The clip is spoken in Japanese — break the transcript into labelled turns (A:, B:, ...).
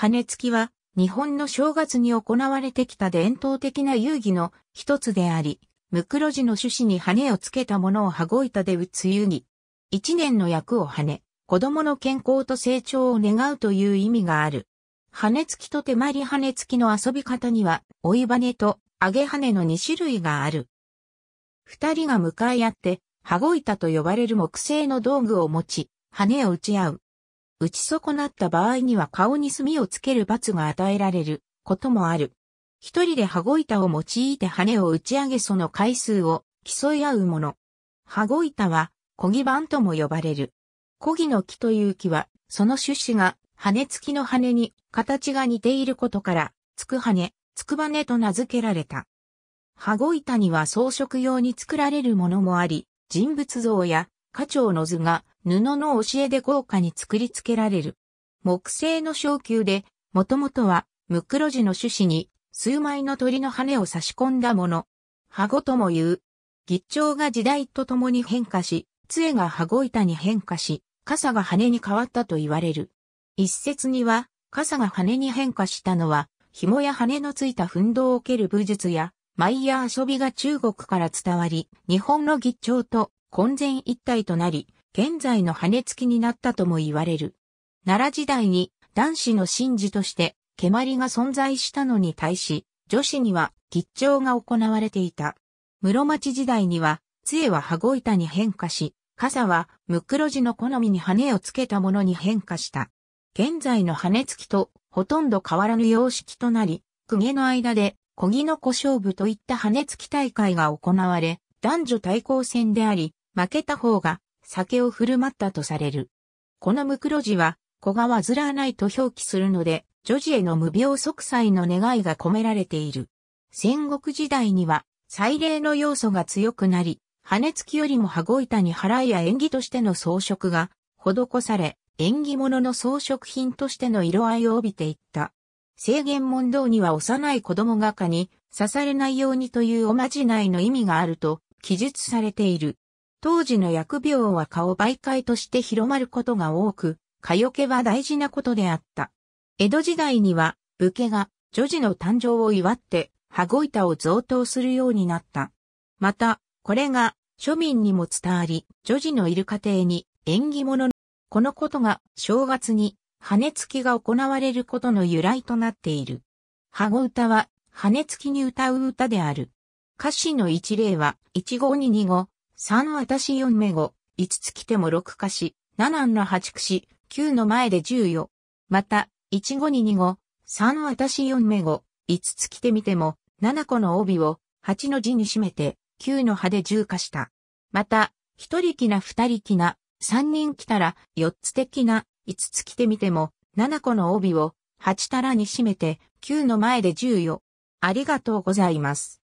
A: 羽根つきは日本の正月に行われてきた伝統的な遊戯の一つであり、ムクロジの種子に羽をつけたものを羽子板で打つ遊戯。一年の役を羽根、子供の健康と成長を願うという意味がある。羽根付きと手まり羽付きの遊び方には、追い羽と揚げ羽の2種類がある。二人が向かい合って、羽子板と呼ばれる木製の道具を持ち、羽を打ち合う。打ち損なった場合には顔に墨をつける罰が与えられることもある。一人で羽子板を用いて羽を打ち上げその回数を競い合うもの。羽子板は、小木板とも呼ばれる。小木の木という木は、その種子が、羽付きの羽に形が似ていることから、つく羽、つく羽と名付けられた。羽子板には装飾用に作られるものもあり、人物像や花鳥の図が布の教えで豪華に作り付けられる。木製の小球で、もともとは、ムクロジの種子に数枚の鳥の羽を差し込んだもの。羽子とも言う。ギッが時代とともに変化し、杖が羽子板に変化し、傘が羽に変わったと言われる。一説には、傘が羽に変化したのは、紐や羽のついた奮闘を蹴る武術や、舞や遊びが中国から伝わり、日本の吉長と混然一体となり、現在の羽根付きになったとも言われる。奈良時代に男子の神事として、蹴鞠が存在したのに対し、女子には吉兆が行われていた。室町時代には、杖は羽子板に変化し、傘はムクロジの好みに羽をつけたものに変化した。現在の羽付きとほとんど変わらぬ様式となり、公家の間で、小木の小勝負といった羽付き大会が行われ、男女対抗戦であり、負けた方が酒を振る舞ったとされる。このムクロジは、子が煩わないと表記するので、女児への無病息災の願いが込められている。戦国時代には、祭礼の要素が強くなり、羽付きよりも羽子板に払いや縁起としての装飾が施され、縁起物の装飾品としての色合いを帯びていった。制限問答には幼い子供画家に刺されないようにというおまじないの意味があると記述されている。当時の薬病は蚊を媒介として広まることが多く、蚊よけは大事なことであった。江戸時代には、武家が女児の誕生を祝って、羽子板を贈答するようになった。また、これが庶民にも伝わり、女児のいる家庭に縁起物の、このことが正月に羽根付きが行われることの由来となっている。羽子歌は羽根付きに歌う歌である。歌詞の一例は、一号に二号。三私四目五、五つ来ても六かし、七んら8くし、九の前で十よ。また、一五に二五、三私四目五、五つ来てみても、七個の帯を八の字に締めて、九の葉で十かした。また、一人きな二人きな、三人来たら、四つ的な、五つ来てみても、七個の帯を八たらに締めて、九の前で十よ。ありがとうございます。